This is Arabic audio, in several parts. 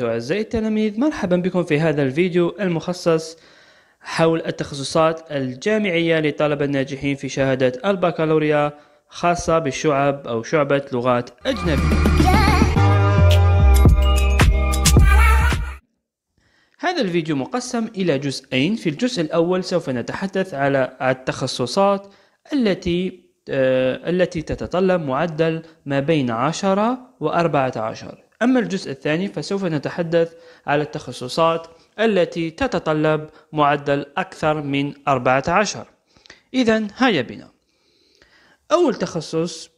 أعزائي التلاميذ مرحبا بكم في هذا الفيديو المخصص حول التخصصات الجامعية للطلبة الناجحين في شهادة البكالوريا خاصة بالشعب أو شعبة لغات أجنبية هذا الفيديو مقسم إلى جزئين في الجزء الأول سوف نتحدث على التخصصات التي آه، التي تتطلب معدل ما بين 10 و 14 أما الجزء الثاني فسوف نتحدث على التخصصات التي تتطلب معدل أكثر من 14 إذا هيا بنا أول تخصص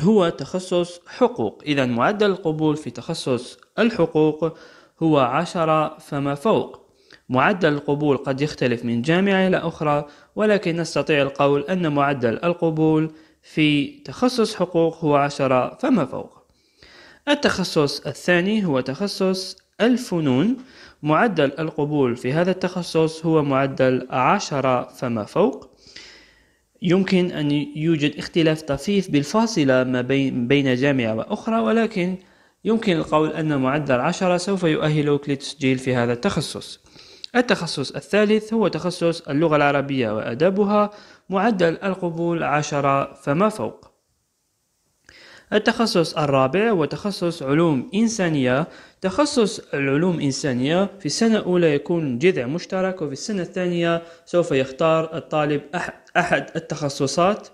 هو تخصص حقوق إذا معدل القبول في تخصص الحقوق هو عشرة فما فوق معدل القبول قد يختلف من جامعة إلى أخرى ولكن نستطيع القول أن معدل القبول في تخصص حقوق هو عشرة فما فوق التخصص الثاني هو تخصص الفنون معدل القبول في هذا التخصص هو معدل عشرة فما فوق يمكن أن يوجد اختلاف طفيف بالفاصلة ما بين جامعة وأخرى ولكن يمكن القول أن معدل عشرة سوف يؤهلك للتسجيل في هذا التخصص التخصص الثالث هو تخصص اللغة العربية وأدابها معدل القبول عشرة فما فوق التخصص الرابع هو تخصص علوم إنسانية تخصص العلوم الإنسانية في السنة الأولى يكون جذع مشترك وفي السنة الثانية سوف يختار الطالب أحد التخصصات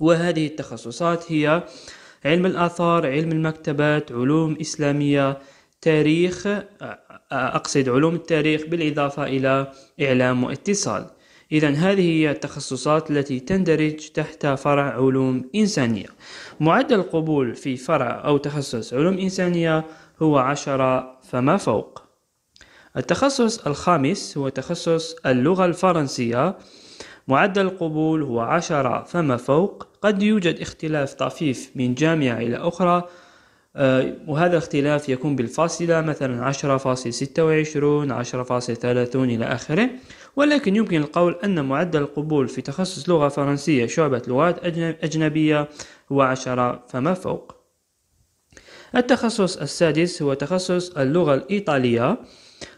وهذه التخصصات هي علم الآثار علم المكتبات علوم إسلامية تاريخ أقصد علوم التاريخ بالإضافة إلى إعلام واتصال إذا هذه هي التخصصات التي تندرج تحت فرع علوم إنسانية معدل القبول في فرع أو تخصص علوم إنسانية هو عشرة فما فوق التخصص الخامس هو تخصص اللغة الفرنسية معدل القبول هو عشرة فما فوق قد يوجد اختلاف طفيف من جامعة إلى أخرى آه، وهذا الاختلاف يكون بالفاصلة مثلا عشرة فاصل ستة وعشرون عشرة فاصل ثلاثون إلى آخره ولكن يمكن القول أن معدل القبول في تخصص لغة فرنسية شعبة لغات أجنبية هو عشرة فما فوق التخصص السادس هو تخصص اللغة الإيطالية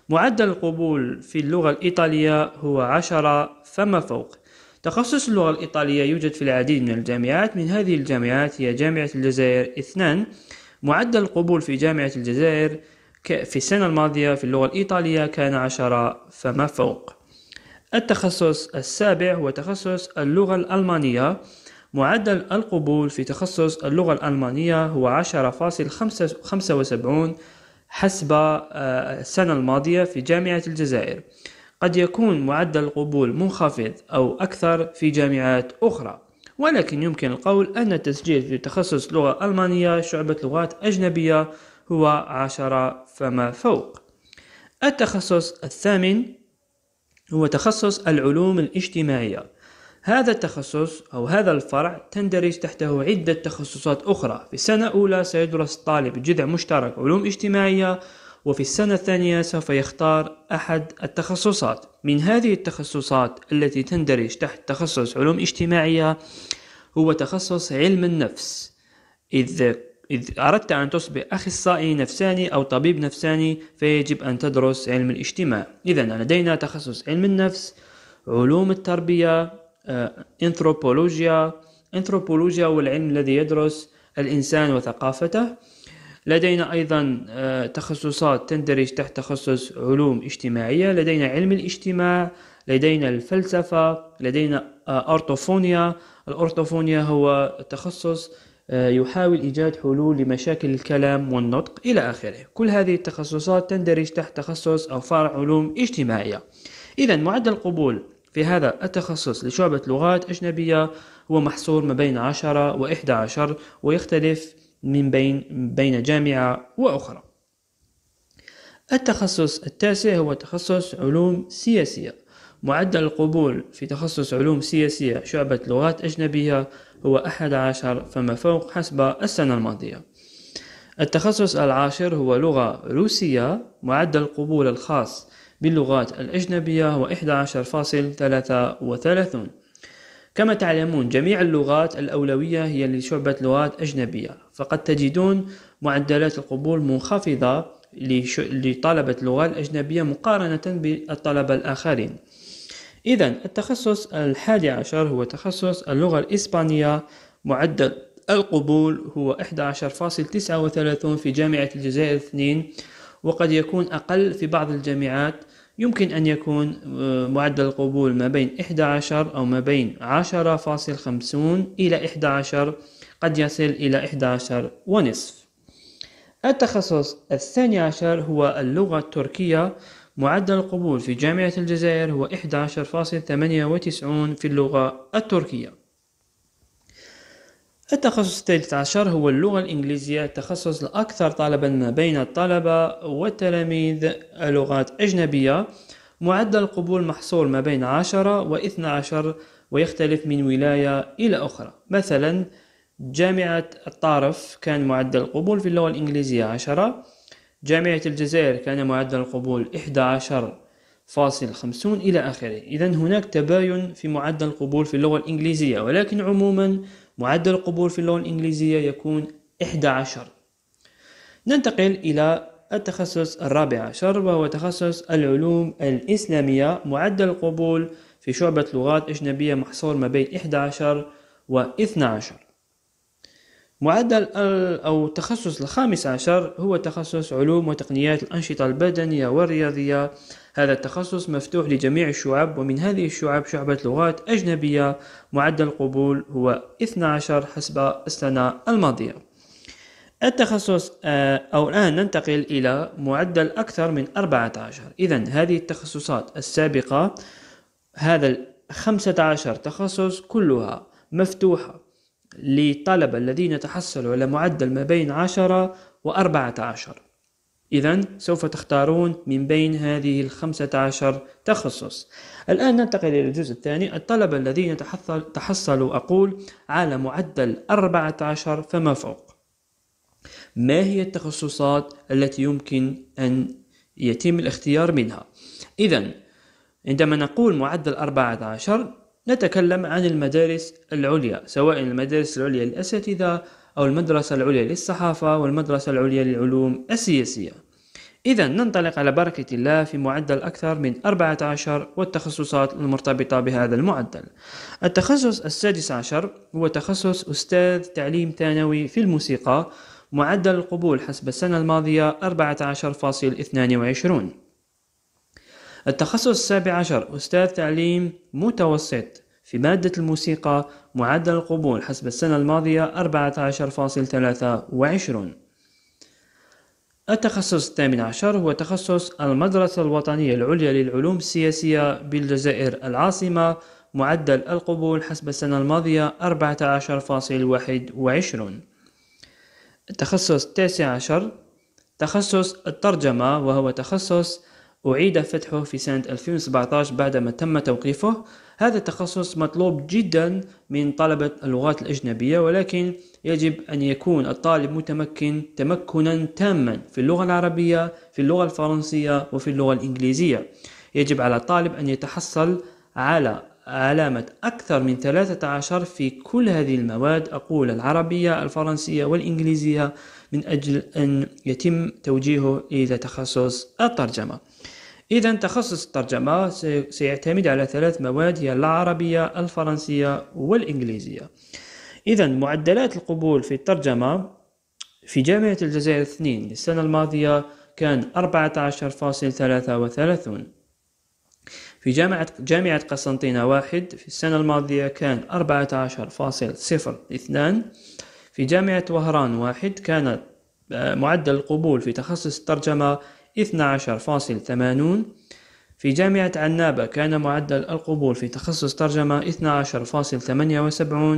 معدل القبول في اللغة الإيطالية هو عشرة فما فوق تخصص اللغة الإيطالية يوجد في العديد من الجامعات من هذه الجامعات هي جامعة الجزائر اثنان معدل القبول في جامعة الجزائر في السنة الماضية في اللغة الإيطالية كان عشرة فما فوق التخصص السابع هو تخصص اللغة الألمانية معدل القبول في تخصص اللغة الألمانية هو 10.75 حسب آه، السنة الماضية في جامعة الجزائر قد يكون معدل القبول منخفض أو أكثر في جامعات أخرى ولكن يمكن القول أن التسجيل في تخصص لغة ألمانية شعبة لغات أجنبية هو عشرة فما فوق التخصص الثامن هو تخصص العلوم الاجتماعية هذا التخصص أو هذا الفرع تندرج تحته عدة تخصصات أخرى في السنة الأولى سيدرس الطالب جذع مشترك علوم اجتماعية وفي السنة الثانية سوف يختار أحد التخصصات من هذه التخصصات التي تندرج تحت تخصص علوم اجتماعية هو تخصص علم النفس إذ إذ أردت أن تصبح أخصائي نفساني أو طبيب نفساني فيجب أن تدرس علم الاجتماع إذا لدينا تخصص علم النفس علوم التربية أنثروبولوجيا آه، أنثروبولوجيا هو العلم الذي يدرس الإنسان وثقافته لدينا أيضا آه، تخصصات تندرج تحت تخصص علوم اجتماعية لدينا علم الاجتماع لدينا الفلسفة لدينا آه، أرطوفونيا الأرطوفونيا هو تخصص آه، يحاول إيجاد حلول لمشاكل الكلام والنطق إلى آخره كل هذه التخصصات تندرج تحت تخصص أو فرع علوم اجتماعية إذا معدل قبول في هذا التخصص لشعبة لغات أجنبية هو محصور ما بين 10 و 11 ويختلف من بين بين جامعة وأخرى التخصص التاسع هو تخصص علوم سياسية معدل القبول في تخصص علوم سياسية شعبة لغات أجنبية هو أحد عشر فما فوق حسب السنة الماضية التخصص العاشر هو لغة روسية معدل القبول الخاص باللغات الأجنبية هو 11.33 كما تعلمون جميع اللغات الأولوية هي لشعبة لغات أجنبية فقد تجدون معدلات القبول منخفضة لطلبة اللغة الأجنبية مقارنة بالطلبة الآخرين إذا التخصص الحادي عشر هو تخصص اللغة الإسبانية معدل القبول هو 11.39 في جامعة الجزائر 2 وقد يكون أقل في بعض الجامعات يمكن أن يكون آه، معدل القبول ما بين 11 أو ما بين 10.50 إلى 11 قد يصل إلى 11 ونصف التخصص الثاني عشر هو اللغة التركية معدل القبول في جامعة الجزائر هو 11.98 في اللغة التركية التخصص الثالث عشر هو اللغة الإنجليزية التخصص الأكثر طلبا ما بين الطلبة والتلاميذ لغات أجنبية معدل القبول محصور ما بين 10 و 12 ويختلف من ولاية إلى أخرى مثلا جامعة الطارف كان معدل القبول في اللغة الإنجليزية 10 جامعة الجزائر كان معدل القبول 11.50 إلى آخره إذا هناك تباين في معدل القبول في اللغة الإنجليزية ولكن عموما معدل القبول في اللغة الإنجليزية يكون 11 ننتقل إلى التخصص الرابع عشر وهو تخصص العلوم الإسلامية معدل القبول في شعبة لغات أجنبية محصور ما بين 11 و 12 معدل أو التخصص الخامس عشر هو تخصص علوم وتقنيات الأنشطة البدنية والرياضية هذا التخصص مفتوح لجميع الشعب ومن هذه الشعب شعبة لغات أجنبية معدل القبول هو 12 حسب السنة الماضية التخصص آه، أو الآن ننتقل إلى معدل أكثر من 14 إذا هذه التخصصات السابقة هذا 15 تخصص كلها مفتوحة للطلبة الذين تحصلوا على معدل ما بين 10 و 14 إذا سوف تختارون من بين هذه الخمسة عشر تخصص الآن ننتقل إلى الجزء الثاني الطلبة الذين تحصلوا أقول على معدل 14 فما فوق ما هي التخصصات التي يمكن أن يتم الاختيار منها إذا عندما نقول معدل 14 نتكلم عن المدارس العليا سواء المدارس العليا للأساتذة أو المدرسة العليا للصحافة والمدرسة العليا للعلوم السياسية إذا ننطلق على بركة الله في معدل أكثر من 14 والتخصصات المرتبطة بهذا المعدل التخصص السادس عشر هو تخصص أستاذ تعليم ثانوي في الموسيقى معدل القبول حسب السنة الماضية 14.22 التخصص السابع عشر أستاذ تعليم متوسط في مادة الموسيقى معدل القبول حسب السنة الماضية 14.23 التخصص الثامن عشر هو تخصص المدرسة الوطنية العليا للعلوم السياسية بالجزائر العاصمة معدل القبول حسب السنة الماضية 14.21 التخصص التاسع عشر تخصص الترجمة وهو تخصص أعيد فتحه في سنة 2017 بعدما تم توقيفه هذا التخصص مطلوب جدا من طلبة اللغات الأجنبية ولكن يجب أن يكون الطالب متمكن تمكنا تاما في اللغة العربية في اللغة الفرنسية وفي اللغة الإنجليزية يجب على الطالب أن يتحصل على علامة أكثر من 13 في كل هذه المواد أقول العربية الفرنسية والإنجليزية من أجل أن يتم توجيهه إلى تخصص الترجمة إذا تخصص الترجمة سيعتمد على ثلاث مواد هي العربية الفرنسية والإنجليزية إذا معدلات القبول في الترجمة في جامعة الجزائر الاثنين للسنة الماضية كان 14.33 في جامعة جامعة قسنطينة واحد في السنة الماضية كان 14.02 في جامعة وهران واحد كان آه، معدل القبول في تخصص الترجمة 12.80 في جامعة عنابة كان معدل القبول في تخصص ترجمة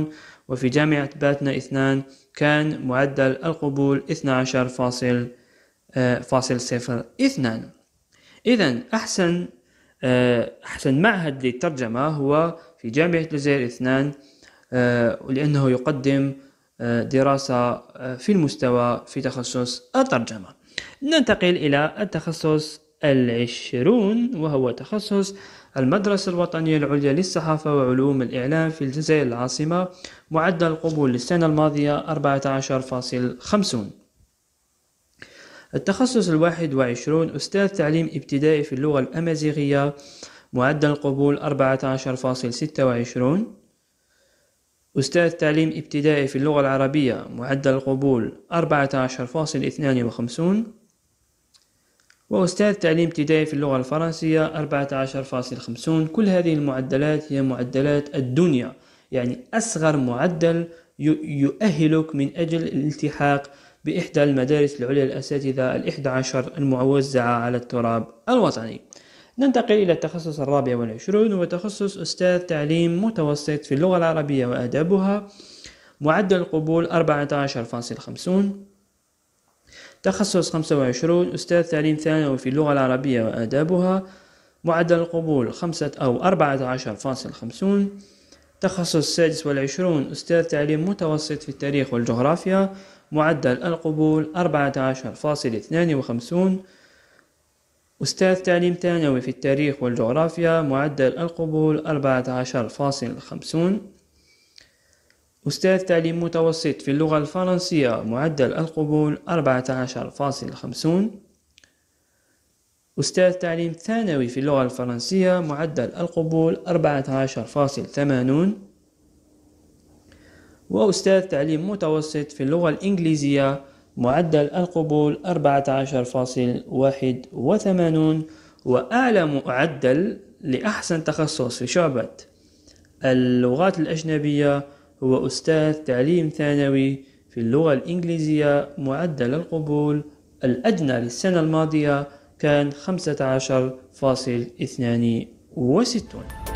12.78 وفي جامعة باتنا اثنان كان معدل القبول 12.02 آه، إذا أحسن آه، أحسن معهد للترجمة هو في جامعة الجزائر اثنان آه، لأنه يقدم دراسة في المستوى في تخصص الترجمة ننتقل إلى التخصص العشرون وهو تخصص المدرسة الوطنية العليا للصحافة وعلوم الإعلام في الجزائر العاصمة معدل قبول السنة الماضية 14.50 التخصص الواحد وعشرون أستاذ تعليم ابتدائي في اللغة الأمازيغية معدل القبول 14.26 أستاذ تعليم ابتدائي في اللغة العربية معدل القبول 14.52 وأستاذ تعليم ابتدائي في اللغة الفرنسية 14.50 كل هذه المعدلات هي معدلات الدنيا يعني أصغر معدل يؤهلك من أجل الالتحاق بإحدى المدارس العليا الأساتذة الإحدى عشر الموزعة على التراب الوطني ننتقل إلى التخصص الرابع والعشرون هو تخصص أستاذ تعليم متوسط في اللغة العربية وآدابها معدل القبول 14.50 تخصص 25 أستاذ تعليم ثانوي في اللغة العربية وآدابها معدل القبول خمسة أو أربعة عشر فاصل خمسون تخصص السادس والعشرون أستاذ تعليم متوسط في التاريخ والجغرافيا معدل القبول أربعة عشر فاصل اثنان وخمسون أستاذ تعليم ثانوي في التاريخ والجغرافيا معدل القبول أربعة عشر فاصل خمسون أستاذ تعليم متوسط في اللغة الفرنسية معدل القبول 14.50 أستاذ تعليم ثانوي في اللغة الفرنسية معدل القبول 14.80 وأستاذ تعليم متوسط في اللغة الإنجليزية معدل القبول 14.81 وأعلى معدل لأحسن تخصص في شعبة اللغات الأجنبية هو أستاذ تعليم ثانوي في اللغة الإنجليزية معدل القبول الأدنى للسنة الماضية كان 15.62